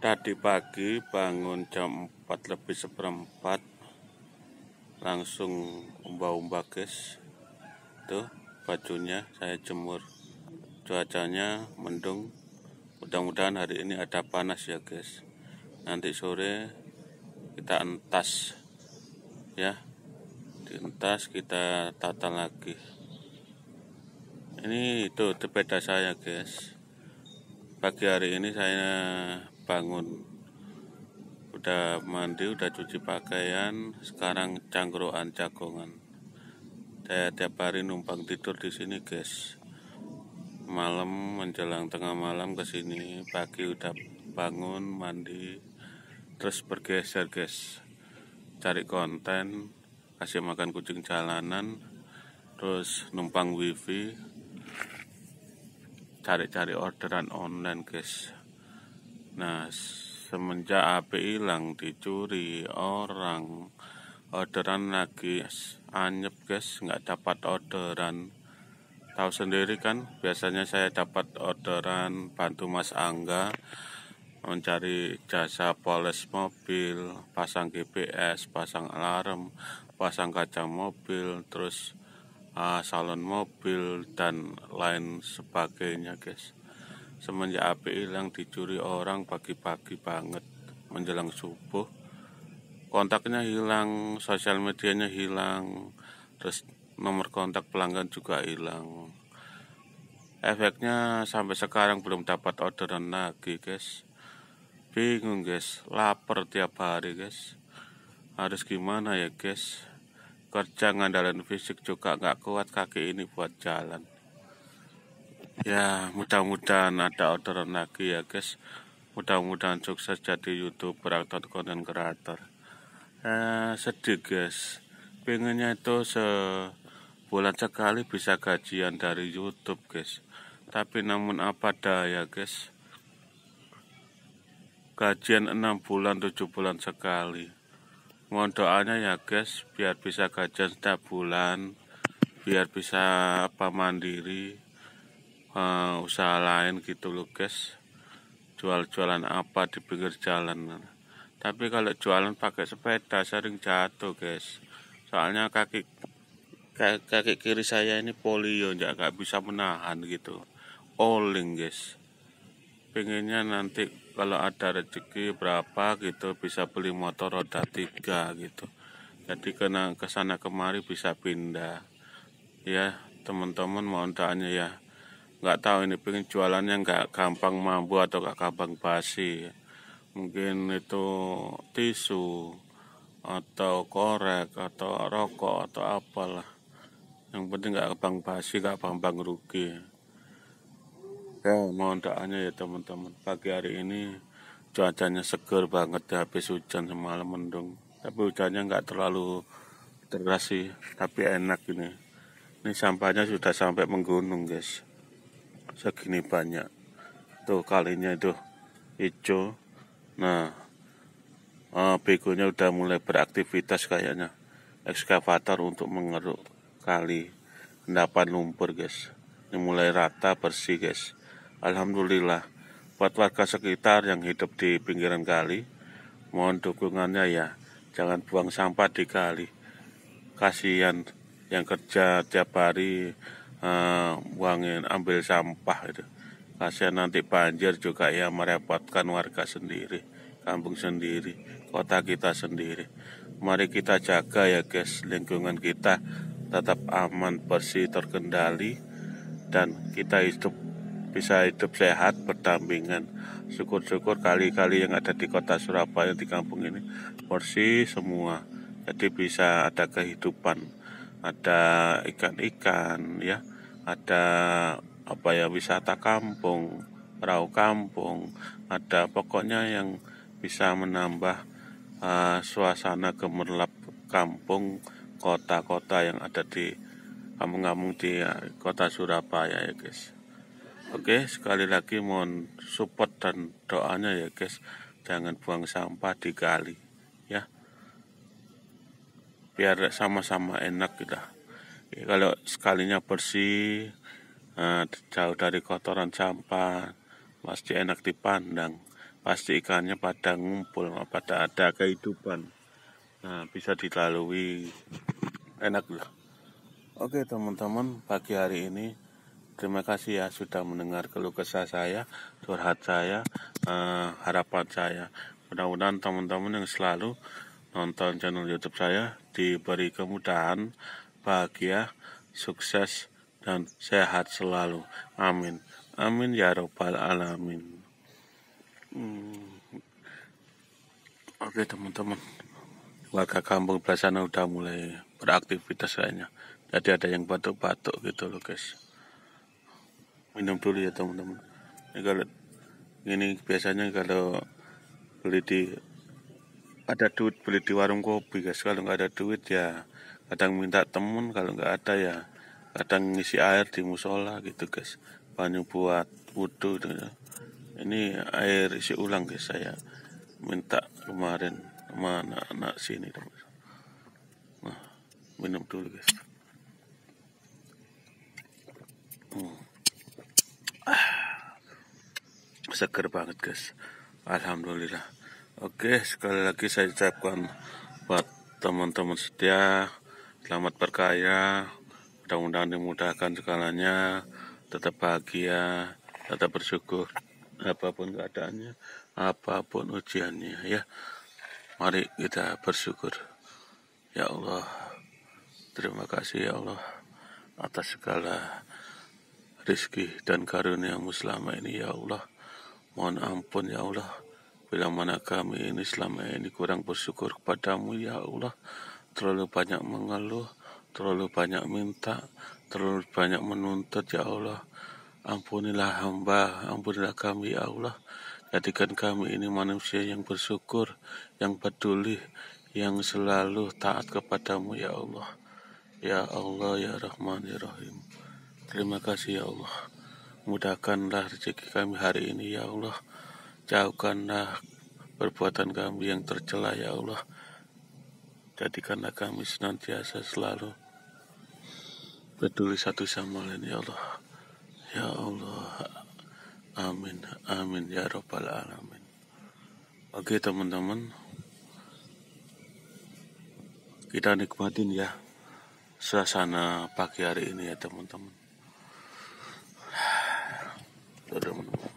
Tadi pagi bangun jam 4 lebih seperempat langsung umba-umba guys tuh bajunya saya jemur cuacanya mendung mudah-mudahan hari ini ada panas ya guys nanti sore kita entas ya entas kita tata lagi ini itu sepeda saya guys pagi hari ini saya bangun udah mandi udah cuci pakaian sekarang cangkruan jagongan saya tiap hari numpang tidur di sini guys malam menjelang tengah malam ke sini pagi udah bangun mandi terus bergeser guys cari konten kasih makan kucing jalanan terus numpang wifi cari-cari orderan online guys Nah, semenjak HP hilang dicuri orang orderan lagi anyep guys, nggak dapat orderan. Tahu sendiri kan, biasanya saya dapat orderan bantu Mas Angga mencari jasa poles mobil, pasang GPS, pasang alarm, pasang kaca mobil, terus uh, salon mobil dan lain sebagainya guys. Semenjak API hilang dicuri orang pagi-pagi banget menjelang subuh. Kontaknya hilang, sosial medianya hilang, terus nomor kontak pelanggan juga hilang. Efeknya sampai sekarang belum dapat orderan lagi, guys. Bingung, guys. Lapar tiap hari, guys. Harus gimana ya, guys? Kerja ngandalan fisik juga nggak kuat kaki ini buat jalan ya mudah-mudahan ada orderan lagi ya guys mudah-mudahan sukses jadi YouTube atau konten kreator eh, sedih guys pengennya itu sebulan sekali bisa gajian dari YouTube guys tapi namun apa daya guys gajian 6 bulan 7 bulan sekali mohon doanya ya guys biar bisa gajian setiap bulan biar bisa apa mandiri uh, usaha lain gitu loh guys jual-jualan apa di pinggir jalan tapi kalau jualan pakai sepeda sering jatuh guys soalnya kaki kaki kiri saya ini polio nggak bisa menahan gitu oling guys pengennya nanti kalau ada rezeki berapa gitu bisa beli motor roda tiga gitu jadi kena kesana kemari bisa pindah ya teman-teman mau doanya ya nggak tahu ini pengen jualannya nggak gampang mampu atau nggak gampang basi mungkin itu tisu atau korek atau rokok atau apalah yang penting nggak gampang basi nggak gampang rugi ya mohon doanya ya teman-teman pagi hari ini cuacanya seger banget ya, habis hujan semalam mendung tapi hujannya nggak terlalu deras sih tapi enak ini ini sampahnya sudah sampai menggunung guys segini banyak tuh kalinya itu hijau nah uh, begonya udah mulai beraktivitas kayaknya ekskavator untuk mengeruk kali endapan lumpur guys ini mulai rata bersih guys Alhamdulillah buat warga sekitar yang hidup di pinggiran kali mohon dukungannya ya jangan buang sampah di kali kasihan yang kerja tiap hari uh, ambil sampah itu kasihan nanti banjir juga ya merepotkan warga sendiri kampung sendiri kota kita sendiri mari kita jaga ya guys lingkungan kita tetap aman bersih terkendali dan kita hidup bisa hidup sehat berdampingan. Syukur-syukur kali-kali yang ada di kota Surabaya di kampung ini bersih semua. Jadi bisa ada kehidupan, ada ikan-ikan ya, ada apa ya wisata kampung, perahu kampung, ada pokoknya yang bisa menambah uh, suasana gemerlap kampung kota-kota yang ada di kampung-kampung di eh, kota Surabaya ya guys. Oke, sekali lagi mohon support dan doanya ya guys. Jangan buang sampah di kali ya. Biar sama-sama enak kita. Gitu kalau sekalinya bersih uh, jauh dari kotoran sampah pasti enak dipandang pasti ikannya pada ngumpul pada ada kehidupan nah bisa dilalui enak lah oke teman-teman pagi hari ini terima kasih ya sudah mendengar keluh kesah saya curhat saya uh, harapan saya mudah-mudahan teman-teman yang selalu nonton channel youtube saya diberi kemudahan bahagia, sukses, dan sehat selalu. Amin. Amin ya Rabbal 'Alamin. Hmm. Oke, teman-teman. Warga kampung belah sana udah mulai beraktivitas kayaknya. Jadi ada yang batuk-batuk gitu loh, guys. Minum dulu ya, teman-teman. Ini kalau ini biasanya kalau beli di ada duit beli di warung kopi guys kalau nggak ada duit ya kadang minta temen kalau nggak ada ya kadang ngisi air di musola gitu guys banyu buat wudhu gitu ya. ini air isi ulang guys saya minta kemarin sama anak-anak sini nah minum dulu guys hmm. ah, seger banget guys alhamdulillah oke sekali lagi saya ucapkan buat teman-teman setia selamat berkaya, mudah-mudahan dimudahkan segalanya, tetap bahagia, tetap bersyukur, apapun keadaannya, apapun ujiannya, ya. Mari kita bersyukur. Ya Allah, terima kasih ya Allah atas segala rizki dan karuniamu selama ini ya Allah. Mohon ampun ya Allah, bila mana kami ini selama ini kurang bersyukur kepadamu ya Allah terlalu banyak mengeluh, terlalu banyak minta, terlalu banyak menuntut ya Allah. Ampunilah hamba, ampunilah kami ya Allah. Jadikan kami ini manusia yang bersyukur, yang peduli, yang selalu taat kepadamu ya Allah. Ya Allah, ya Rahman, ya Rahim. Terima kasih ya Allah. Mudahkanlah rezeki kami hari ini ya Allah. Jauhkanlah perbuatan kami yang tercela ya Allah. Jadikanlah kami senantiasa selalu peduli satu sama lain ya Allah. Ya Allah. Amin. Amin ya robbal alamin. Oke teman-teman. Kita nikmatin ya suasana pagi hari ini ya teman-teman. Teman-teman.